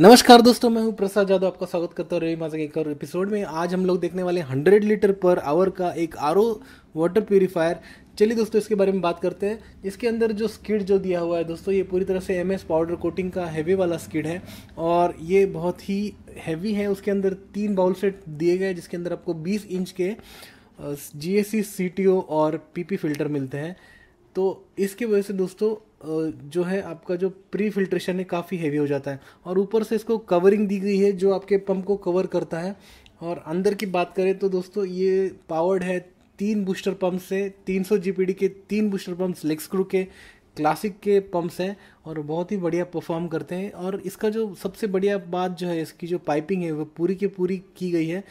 नमस्कार दोस्तों मैं हूं प्रसाद यादव आपका स्वागत करता हूं रवि माजा के एक और एपिसोड में आज हम लोग देखने वाले 100 लीटर पर आवर का एक आर वाटर प्योरीफायर चलिए दोस्तों इसके बारे में बात करते हैं इसके अंदर जो स्किड जो दिया हुआ है दोस्तों ये पूरी तरह से एम एस पाउडर कोटिंग का हैवी वाला स्किड है और ये बहुत ही हैवी है उसके अंदर तीन बाउल सेट दिए गए जिसके अंदर आपको बीस इंच के G S C T O और पी पी फिल्टर मिलते हैं तो इसकी वजह से दोस्तों जो है आपका जो प्री फिल्ट्रेशन है काफ़ी हैवी हो जाता है और ऊपर से इसको कवरिंग दी गई है जो आपके पंप को कवर करता है और अंदर की बात करें तो दोस्तों ये पावर्ड है तीन बूस्टर पंप से 300 जीपीडी के तीन बूस्टर पंप्स लेग स्क्रू के क्लासिक के पंप्स हैं और बहुत ही बढ़िया परफॉर्म करते हैं और इसका जो सबसे बढ़िया बात जो है इसकी जो पाइपिंग है वो पूरी की पूरी की गई है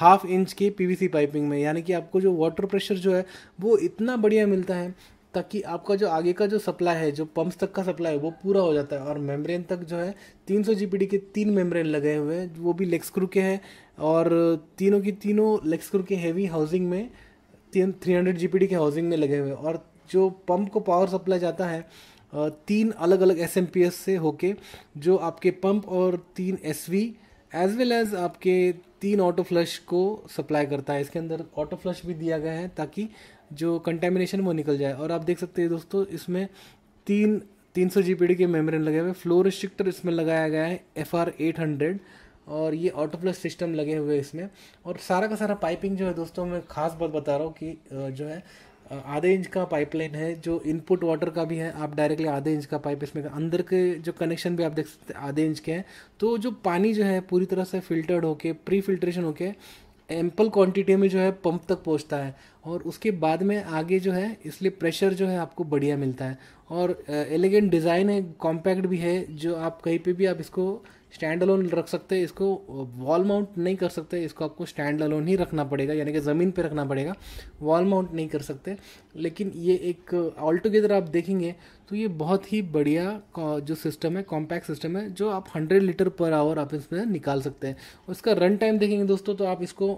हाफ इंच के पीवीसी पाइपिंग में यानी कि आपको जो वाटर प्रेशर जो है वो इतना बढ़िया मिलता है ताकि आपका जो आगे का जो सप्लाई है जो पंप्स तक का सप्लाई है वो पूरा हो जाता है और मेम्ब्रेन तक जो है 300 जीपीडी के तीन मेम्ब्रेन लगे हुए हैं वो भी लेग स्क्रू के हैं और तीनों की तीनों लेग स्क्रू के हैवी हाउसिंग में तीन थ्री हंड्रेड जी के हाउसिंग में लगे हुए हैं और जो पंप को पावर सप्लाई जाता है तीन अलग अलग एस से होके जो आपके पंप और तीन एस एज वेल एज आपके तीन ऑटो फ्लश को सप्लाई करता है इसके अंदर ऑटो फ्लश भी दिया गया है ताकि जो कंटेमिनेशन वो निकल जाए और आप देख सकते हैं दोस्तों इसमें तीन तीन सौ जी पी के मेमोरी लगे हुए फ्लोर रिस्ट्रिक्टर इसमें लगाया गया है एफ आर एट हंड्रेड और ये ऑटो प्लस सिस्टम लगे हुए इसमें और सारा का सारा पाइपिंग जो है दोस्तों मैं खास बात बता रहा हूँ कि जो है आधे इंच का पाइपलाइन है जो इनपुट वाटर का भी है आप डायरेक्टली आधे इंच का पाइप इसमें अंदर के जो कनेक्शन भी आप देख सकते हैं आधे इंच के हैं तो जो पानी जो है पूरी तरह से फिल्टर्ड होके प्री फिल्ट्रेशन होके एम्पल क्वांटिटी में जो है पंप तक पहुंचता है और उसके बाद में आगे जो है इसलिए प्रेशर जो है आपको बढ़िया मिलता है और एलिगेंट डिज़ाइन है कॉम्पैक्ट भी है जो आप कहीं पे भी आप इसको स्टैंड अलोन रख सकते हैं इसको वॉल माउंट नहीं कर सकते इसको आपको स्टैंड अलोन ही रखना पड़ेगा यानी कि ज़मीन पे रखना पड़ेगा वॉल माउंट नहीं कर सकते लेकिन ये एक ऑल टुगेदर आप देखेंगे तो ये बहुत ही बढ़िया जो सिस्टम है कॉम्पैक्ट सिस्टम है जो आप हंड्रेड लीटर पर आवर आप इसमें निकाल सकते हैं उसका रन टाइम देखेंगे दोस्तों तो आप इसको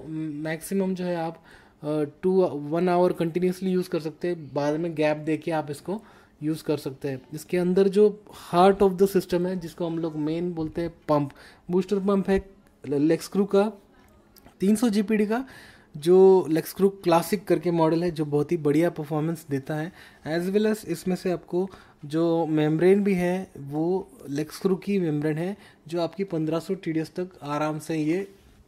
मैक्सिमम जो है आप two one hour continuously use कर सकते हैं बाद में गैप दे के आप इसको यूज़ कर सकते हैं इसके अंदर जो हार्ट ऑफ द सिस्टम है जिसको हम लोग मेन बोलते हैं पंप बूस्टर पंप है लेक्सक्रू का 300 सौ जी का जो लेक्सक्रू क्लासिक करके मॉडल है जो बहुत ही बढ़िया परफॉर्मेंस देता है एज वेल एज इसमें से आपको जो मेम्ब्रेन भी है वो लेक्सक्रू की मेम्ब्रेन है जो आपकी 1500 सौ तक आराम से ये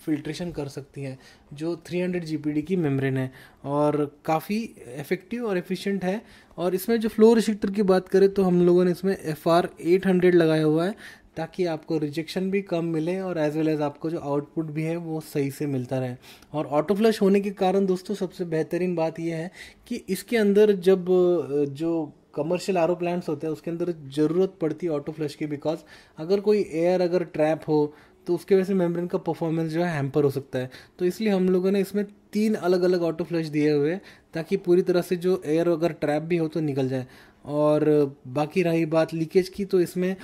फिल्ट्रेशन कर सकती है जो 300 जी की मेम्ब्रेन है और काफ़ी इफ़ेक्टिव और एफिशिएंट है और इसमें जो फ्लो रिस्ट्रिक्टर की बात करें तो हम लोगों ने इसमें एफ आर लगाया हुआ है ताकि आपको रिजेक्शन भी कम मिले और एज वेल एज आपको जो आउटपुट भी है वो सही से मिलता रहे और ऑटो फ्लश होने के कारण दोस्तों सबसे बेहतरीन बात यह है कि इसके अंदर जब जो कमर्शियल आर प्लांट्स होते हैं उसके अंदर ज़रूरत पड़ती है ऑटो फ्लश की बिकॉज अगर कोई एयर अगर ट्रैप हो तो उसकी वजह से मेम्ब्रेन का परफॉर्मेंस जो है हैम्पर हो सकता है तो इसलिए हम लोगों ने इसमें तीन अलग अलग ऑटो फ्लश दिए हुए ताकि पूरी तरह से जो एयर अगर ट्रैप भी हो तो निकल जाए और बाकी रही बात लीकेज की तो इसमें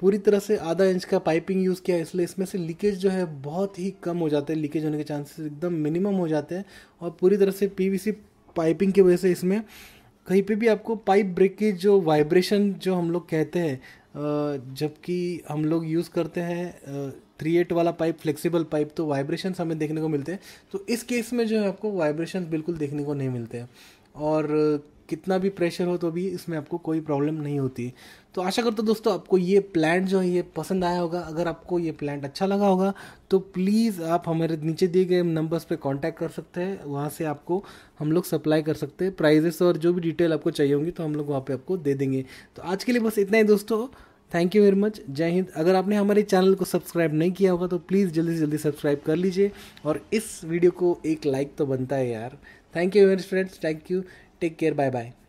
पूरी तरह से आधा इंच का पाइपिंग यूज़ किया है इसलिए इसमें से लीकेज जो है बहुत ही कम हो जाते हैं लीकेज होने के चांसेस एकदम मिनिमम हो जाते हैं और पूरी तरह से पीवीसी पाइपिंग की वजह से इसमें कहीं पे भी आपको पाइप ब्रेक की जो वाइब्रेशन जो हम लोग कहते हैं जबकि हम लोग यूज़ करते हैं थ्री एट वाला पाइप फ्लेक्सिबल पाइप तो वाइब्रेशन हमें देखने को मिलते हैं तो इस केस में जो है आपको वाइब्रेशन बिल्कुल देखने को नहीं मिलते हैं और कितना भी प्रेशर हो तो भी इसमें आपको कोई प्रॉब्लम नहीं होती तो आशा करता हूँ दोस्तों आपको ये प्लांट जो है ये पसंद आया होगा अगर आपको ये प्लांट अच्छा लगा होगा तो प्लीज़ आप हमारे नीचे दिए गए नंबर्स पे कांटेक्ट कर सकते हैं वहाँ से आपको हम लोग सप्लाई कर सकते हैं प्राइजेस और जो भी डिटेल आपको चाहिए होंगी तो हम लोग वहाँ पर आपको दे देंगे तो आज के लिए बस इतना ही दोस्तों थैंक यू वेरी मच जय हिंद अगर आपने हमारे चैनल को सब्सक्राइब नहीं किया होगा तो प्लीज़ जल्दी से जल्दी सब्सक्राइब कर लीजिए और इस वीडियो को एक लाइक तो बनता है यार thank you very much friends thank you take care bye bye